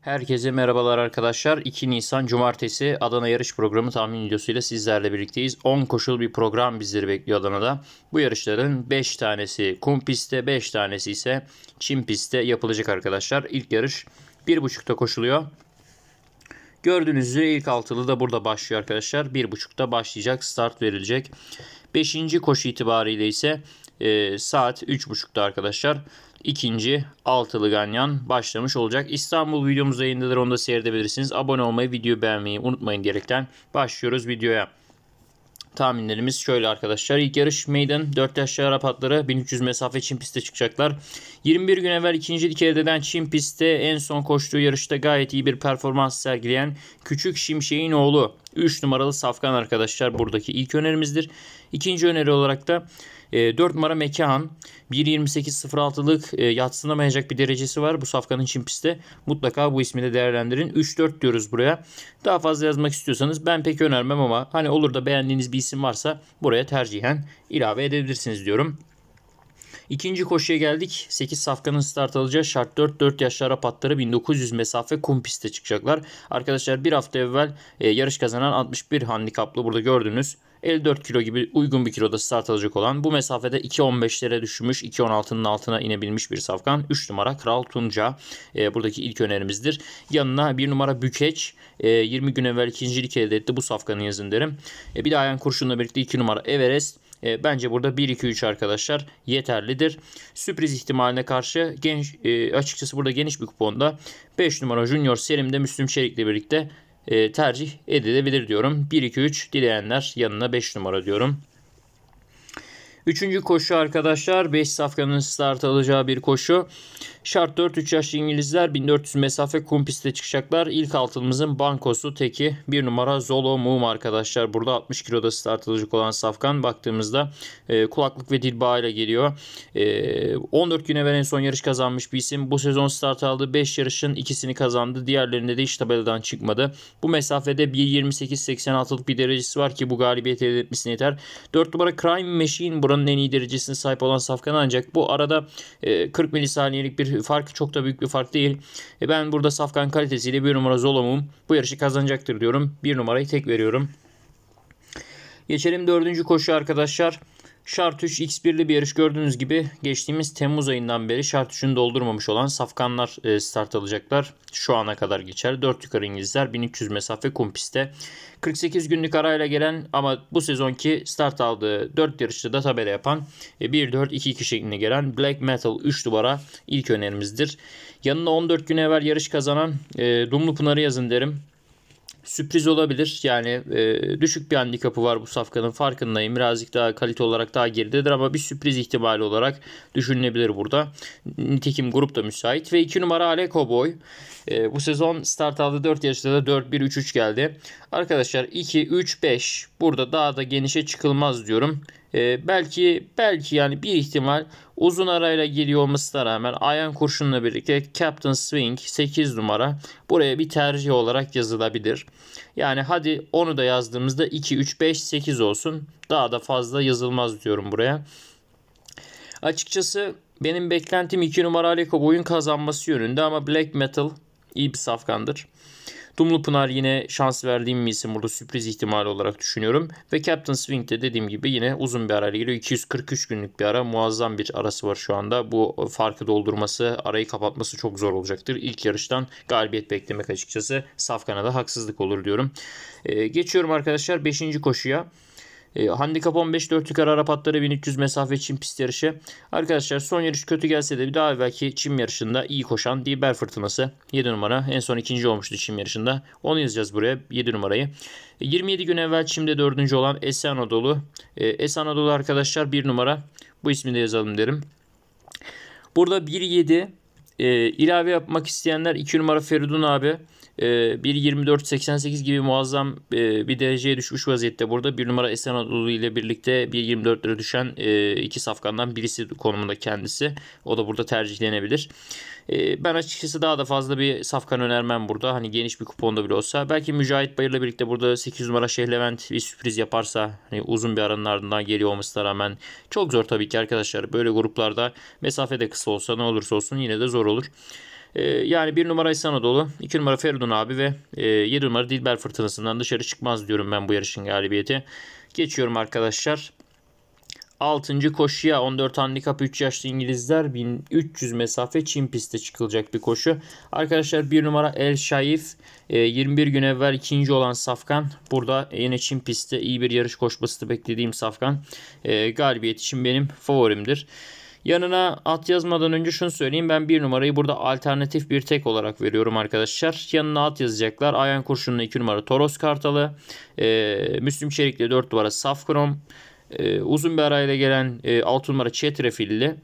Herkese merhabalar arkadaşlar. 2 Nisan Cumartesi Adana yarış programı tahmin videosuyla sizlerle birlikteyiz. 10 koşul bir program bizleri bekliyor Adana'da. Bu yarışların 5 tanesi kum pistte, 5 tanesi ise çim pistte yapılacak arkadaşlar. İlk yarış 1.30'da koşuluyor. Gördüğünüz üzere ilk altılı da burada başlıyor arkadaşlar. 1.30'da başlayacak, start verilecek. 5. koşu itibariyle ise e, saat 3.30'da arkadaşlar. Arkadaşlar ikinci altılı ganyan başlamış olacak. İstanbul videomuz yayındadır onu da seyredebilirsiniz. Abone olmayı, video beğenmeyi unutmayın diyerekten başlıyoruz videoya. Tahminlerimiz şöyle arkadaşlar. İlk yarış meydan 4 yaşlı Arap atları 1300 mesafe için piste çıkacaklar. 21 gün evvel ikinci kededen Çin pistte en son koştuğu yarışta gayet iyi bir performans sergileyen Küçük Şimşek'in oğlu 3 numaralı Safkan arkadaşlar buradaki ilk önerimizdir. İkinci öneri olarak da e, 4 numara Mekan 1.28.06'lık e, yatsınamayacak bir derecesi var bu safkanın çim pistte. Mutlaka bu ismi de değerlendirin. 3-4 diyoruz buraya. Daha fazla yazmak istiyorsanız ben pek önermem ama hani olur da beğendiğiniz bir isim varsa buraya tercihen ilave edebilirsiniz diyorum. İkinci koşuya geldik. 8 safkanın start alacağı şart 4 4 yaşlı patları 1900 mesafe kum pistte çıkacaklar. Arkadaşlar bir hafta evvel e, yarış kazanan 61 handikaplı burada gördünüz. 54 kilo gibi uygun bir kiloda start alacak olan bu mesafede 2.15'lere düşmüş 2.16'nın altına inebilmiş bir safkan 3 numara Kral Tunca e, buradaki ilk önerimizdir. Yanına 1 numara Bükeç e, ee, 20 gün evvel ikincilik elde etti bu safkanı yazın derim. E, bir de Ayan Kurşun'la birlikte 2 numara Everest. E, bence burada 1-2-3 arkadaşlar yeterlidir. Sürpriz ihtimaline karşı genç e, açıkçası burada geniş bir kuponda 5 numara Junior Selim'de Müslüm Çelik'le birlikte e, tercih edilebilir diyorum. 1-2-3 dileyenler yanına 5 numara diyorum. Üçüncü koşu arkadaşlar 5 safkanın start alacağı bir koşu. Şart 4 3 yaşlı İngilizler 1400 mesafe kum pistte çıkacaklar. İlk altımızın bankosu teki 1 numara Zolo Mum arkadaşlar. Burada 60 kiloda start alacak olan safkan baktığımızda e, kulaklık ve dil bağıyla geliyor. E, 14 güne veren son yarış kazanmış bir isim. Bu sezon start aldı 5 yarışın ikisini kazandı. Diğerlerinde de hiç tabeladan çıkmadı. Bu mesafede 1.28.86'lık bir derecesi var ki bu galibiyet elde etmesine yeter. 4 numara Crime Machine oranın en iyi derecesine sahip olan Safkan ancak bu arada 40 e, milisaniyelik bir fark çok da büyük bir fark değil. E, ben burada Safkan kalitesiyle bir numara Zolom'um. Bu yarışı kazanacaktır diyorum. Bir numarayı tek veriyorum. Geçelim dördüncü koşu arkadaşlar. Şart 3 X1'li bir yarış gördüğünüz gibi geçtiğimiz Temmuz ayından beri Şart 3'ünü doldurmamış olan safkanlar e, start alacaklar. Şu ana kadar geçer. 4 yukarı İngilizler 1300 mesafe kumpiste 48 günlük arayla gelen ama bu sezonki start aldığı 4 yarışta da tabela yapan 1-4-2-2 e, şeklinde gelen Black Metal 3 duvara ilk önerimizdir. Yanına 14 gün evvel yarış kazanan e, Dumlu Pınar'ı yazın derim sürpriz olabilir. Yani e, düşük bir handikapı var bu safkanın farkındayım. Birazcık daha kalite olarak daha geridedir ama bir sürpriz ihtimali olarak düşünülebilir burada. Nitekim grup da müsait. Ve 2 numara Ale cowboy E, bu sezon start aldı 4 yarışta da 4-1-3-3 geldi. Arkadaşlar 2-3-5 burada daha da genişe çıkılmaz diyorum. E, belki belki yani bir ihtimal uzun arayla geliyor olmasına rağmen Ayan Kurşun'la birlikte Captain Swing 8 numara buraya bir tercih olarak yazılabilir. Yani hadi onu da yazdığımızda 2, 3, 5, 8 olsun. Daha da fazla yazılmaz diyorum buraya. Açıkçası benim beklentim 2 numara Aleko boyun kazanması yönünde ama Black Metal iyi bir safkandır. Dumlu Pınar yine şans verdiğim bir isim burada sürpriz ihtimali olarak düşünüyorum. Ve Captain Swing de dediğim gibi yine uzun bir arayla geliyor. 243 günlük bir ara muazzam bir arası var şu anda. Bu farkı doldurması, arayı kapatması çok zor olacaktır. İlk yarıştan galibiyet beklemek açıkçası Safkan'a da haksızlık olur diyorum. Ee, geçiyorum arkadaşlar 5. koşuya. E, handikap 15 4 yukarı rapatları 1300 mesafe Çin pist yarışı. Arkadaşlar son yarış kötü gelse de bir daha evvelki Çin yarışında iyi koşan Dilber Fırtınası 7 numara. En son ikinci olmuştu Çin yarışında. Onu yazacağız buraya 7 numarayı. 27 e, gün evvel Çim'de 4. olan Es Anadolu. E, es Anadolu arkadaşlar 1 numara. Bu ismi de yazalım derim. Burada 1-7 e, ilave yapmak isteyenler 2 numara Feridun abi. Ee, bir 24.88 gibi muazzam e, bir dereceye düşmüş vaziyette burada. Bir numara Esen Anadolu ile birlikte bir 24'lere düşen e, iki safkandan birisi konumunda kendisi. O da burada tercihlenebilir. E, ben açıkçası daha da fazla bir safkan önermem burada. Hani geniş bir kuponda bile olsa. Belki Mücahit Bayır'la birlikte burada 8 numara levent bir sürpriz yaparsa hani uzun bir aranın ardından geliyor olmasına rağmen çok zor tabii ki arkadaşlar. Böyle gruplarda mesafe de kısa olsa ne olursa olsun yine de zor olur. Ee, yani bir numara İhsan Anadolu, iki numara Feridun abi ve e, yedi numara Dilber Fırtınası'ndan dışarı çıkmaz diyorum ben bu yarışın galibiyeti. Geçiyorum arkadaşlar. 6. koşuya 14 handikap 3 yaşlı İngilizler 1300 mesafe Çin pistte çıkılacak bir koşu. Arkadaşlar 1 numara El Şayif 21 e, gün evvel ikinci olan Safkan. Burada yine Çin pistte iyi bir yarış koşması da beklediğim Safkan. E, galibiyet için benim favorimdir. Yanına at yazmadan önce şunu söyleyeyim. Ben bir numarayı burada alternatif bir tek olarak veriyorum arkadaşlar. Yanına at yazacaklar. Ayan kurşunlu 2 numara Toros Kartalı. E, Müslüm Çelikli 4 numara Safkrom. E, uzun bir arayla gelen e, numara Çetrefilli.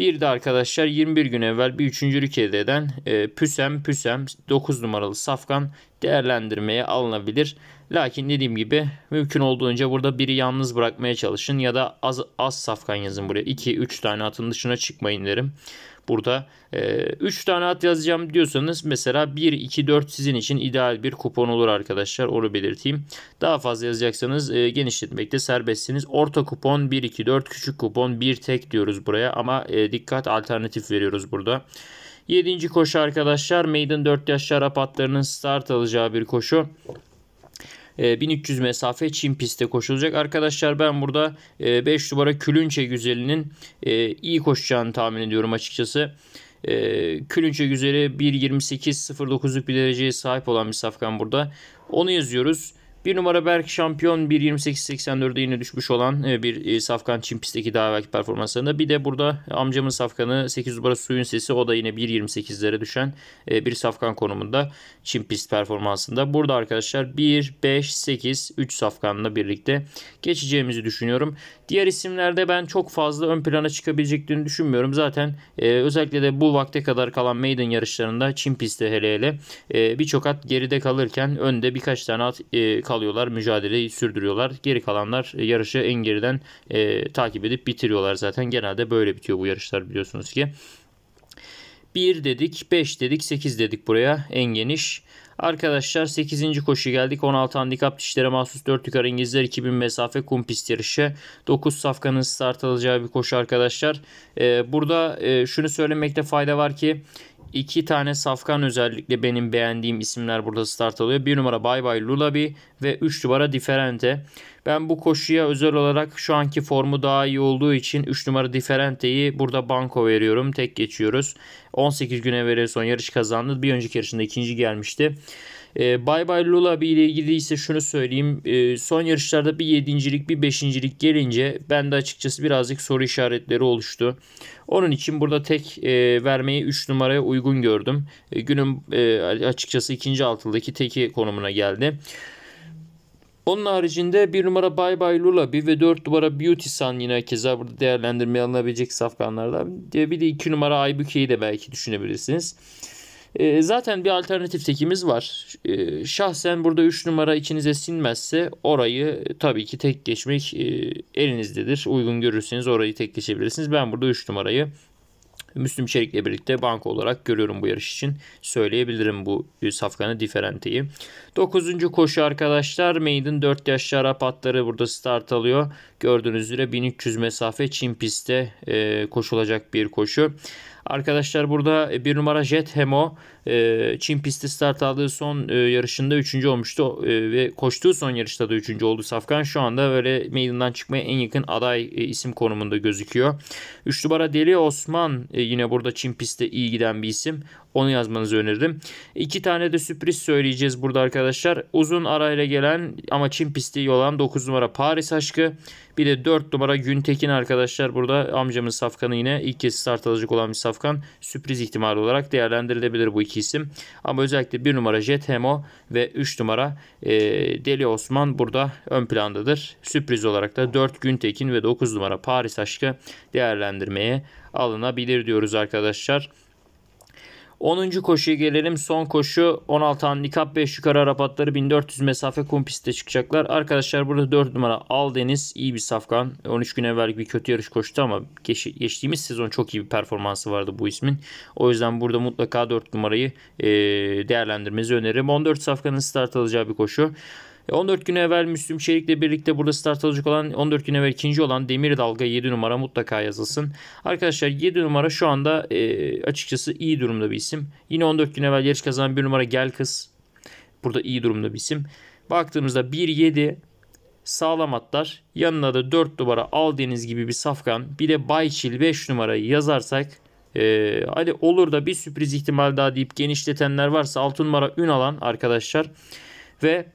Bir de arkadaşlar 21 gün evvel bir üçüncülük elde eden e, Püsem Püsem 9 numaralı safkan değerlendirmeye alınabilir. Lakin dediğim gibi mümkün olduğunca burada biri yalnız bırakmaya çalışın ya da az, az safkan yazın buraya. 2-3 tane atın dışına çıkmayın derim. Burada 3 e, ee, tane at yazacağım diyorsanız mesela 1, 2, 4 sizin için ideal bir kupon olur arkadaşlar. Onu belirteyim. Daha fazla yazacaksanız e, genişletmekte serbestsiniz. Orta kupon 1, 2, 4 küçük kupon 1 tek diyoruz buraya ama e, dikkat alternatif veriyoruz burada. 7. koşu arkadaşlar Maiden 4 yaş şarap atlarının start alacağı bir koşu. 1300 ee, mesafe Çin pistte koşulacak. Arkadaşlar ben burada 5 e, numara Külünçe Güzeli'nin e, iyi koşacağını tahmin ediyorum açıkçası. E, Külünçe Güzeli 1.28.09'luk bir dereceye sahip olan bir safkan burada. Onu yazıyoruz. Bir numara Berk şampiyon 1.28.84'e yine düşmüş olan e, bir e, Safkan Çin pistteki daha evvelki performanslarında. Bir de burada amcamın Safkan'ı 8 numara suyun sesi o da yine 1.28'lere düşen e, bir Safkan konumunda Çin pist performansında. Burada arkadaşlar 1, 5, 8, 3 Safkan'la birlikte geçeceğimizi düşünüyorum. Diğer isimlerde ben çok fazla ön plana çıkabileceklerini düşünmüyorum. Zaten özellikle de bu vakte kadar kalan Maiden yarışlarında Çin pistte hele hele birçok at geride kalırken önde birkaç tane at kalıyorlar. Mücadeleyi sürdürüyorlar. Geri kalanlar e, yarışı en geriden e, takip edip bitiriyorlar zaten. Genelde böyle bitiyor bu yarışlar biliyorsunuz ki. 1 dedik, 5 dedik, 8 dedik buraya en geniş. Arkadaşlar 8. koşu geldik. 16 handikap dişlere mahsus 4 yukarı İngilizler 2000 mesafe kum pist yarışı. 9 safkanın start alacağı bir koşu arkadaşlar. Ee, burada e, şunu söylemekte fayda var ki İki tane safkan özellikle benim beğendiğim isimler burada start alıyor. Bir numara Bye Bye Lullaby ve üç numara Diferente. Ben bu koşuya özel olarak şu anki formu daha iyi olduğu için 3 numara Diferente'yi burada banko veriyorum. Tek geçiyoruz. 18 güne veren son yarış kazandı. Bir önceki yarışında ikinci gelmişti. E, ee, Bye Bye Lulabi ile ilgili ise şunu söyleyeyim. E, son yarışlarda bir yedincilik bir beşincilik gelince ben de açıkçası birazcık soru işaretleri oluştu. Onun için burada tek e, vermeyi 3 numaraya uygun gördüm. E, günün e, açıkçası ikinci altıldaki teki konumuna geldi. Onun haricinde 1 numara Bay Bay Lullaby ve 4 numara Beauty Sun yine keza burada değerlendirmeye alınabilecek safkanlardan. Bir de 2 numara Aybuke'yi de belki düşünebilirsiniz. Ee, zaten bir alternatif tekimiz var. Ee, şahsen burada 3 numara içinize sinmezse orayı e, tabii ki tek geçmek e, elinizdedir. Uygun görürseniz orayı tek geçebilirsiniz. Ben burada 3 numarayı Müslüm Çelik'le birlikte banka olarak görüyorum bu yarış için. Söyleyebilirim bu e, safkanı diferenteyi. 9. koşu arkadaşlar. Maiden 4 yaşlı Arap atları burada start alıyor. Gördüğünüz üzere 1300 mesafe Çin pistte e, koşulacak bir koşu. Arkadaşlar burada e, bir numara Jet Hemo e, Çin pisti start aldığı son e, yarışında 3. olmuştu e, ve koştuğu son yarışta da 3. oldu Safkan. Şu anda böyle meydandan çıkmaya en yakın aday e, isim konumunda gözüküyor. 3 numara Deli Osman e, yine burada Çin pistte iyi giden bir isim. Onu yazmanızı öneririm. İki tane de sürpriz söyleyeceğiz burada arkadaşlar. Uzun arayla gelen ama Çin pisti olan 9 numara Paris aşkı. Bir de 4 numara Güntekin arkadaşlar burada amcamın safkanı yine ilk kez start alacak olan bir safkan. Sürpriz ihtimali olarak değerlendirilebilir bu iki isim. Ama özellikle 1 numara Jet Hemo ve 3 numara e, Deli Osman burada ön plandadır. Sürpriz olarak da 4 Güntekin ve 9 numara Paris aşkı değerlendirmeye alınabilir diyoruz arkadaşlar. 10. koşuya gelelim. Son koşu 16 handikap 5 yukarı Arap atları 1400 mesafe kum pistte çıkacaklar. Arkadaşlar burada 4 numara Al Deniz iyi bir safkan. 13 gün evvel bir kötü yarış koştu ama geç, geçtiğimiz sezon çok iyi bir performansı vardı bu ismin. O yüzden burada mutlaka 4 numarayı e, değerlendirmenizi öneririm. 14 safkanın start alacağı bir koşu. 14 e, gün evvel Müslüm Çelik'le birlikte burada start alacak olan 14 gün evvel ikinci olan Demir Dalga 7 numara mutlaka yazılsın. Arkadaşlar 7 numara şu anda e, açıkçası iyi durumda bir isim. Yine 14 gün evvel yarış kazanan 1 numara Gel Kız. Burada iyi durumda bir isim. Baktığımızda 1-7 sağlam atlar. Yanına da 4 numara Aldeniz gibi bir safkan. Bir de Bayçil 5 numarayı yazarsak e, hani olur da bir sürpriz ihtimal daha deyip genişletenler varsa 6 numara ün alan arkadaşlar. Ve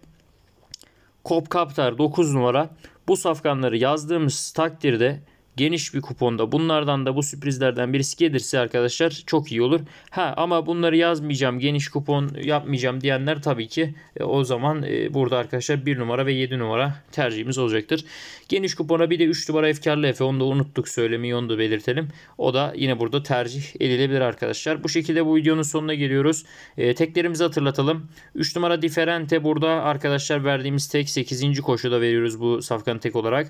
Kop Kaptar 9 numara. Bu safkanları yazdığımız takdirde geniş bir kuponda bunlardan da bu sürprizlerden birisi gelirse arkadaşlar çok iyi olur. Ha ama bunları yazmayacağım geniş kupon yapmayacağım diyenler tabii ki e, o zaman e, burada arkadaşlar 1 numara ve 7 numara tercihimiz olacaktır. Geniş kupona bir de 3 numara efkarlı efe onu da unuttuk söylemeyi onu da belirtelim. O da yine burada tercih edilebilir arkadaşlar. Bu şekilde bu videonun sonuna geliyoruz. E, teklerimizi hatırlatalım. 3 numara diferente burada arkadaşlar verdiğimiz tek 8. koşuda veriyoruz bu safkan tek olarak.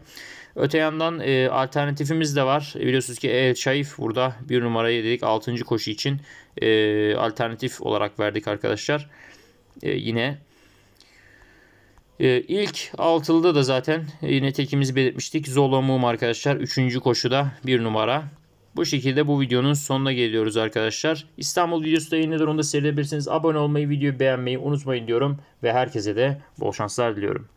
Öte yandan e, alternatifimiz de var. E, biliyorsunuz ki El Şaif burada bir numarayı dedik 6. koşu için e, alternatif olarak verdik arkadaşlar. E, yine e, ilk altılıda da zaten yine tekimizi belirtmiştik. Zolomum arkadaşlar 3. koşuda bir numara. Bu şekilde bu videonun sonuna geliyoruz arkadaşlar. İstanbul videosu da yayınladır. Onu da seyredebilirsiniz. Abone olmayı, videoyu beğenmeyi unutmayın diyorum. Ve herkese de bol şanslar diliyorum.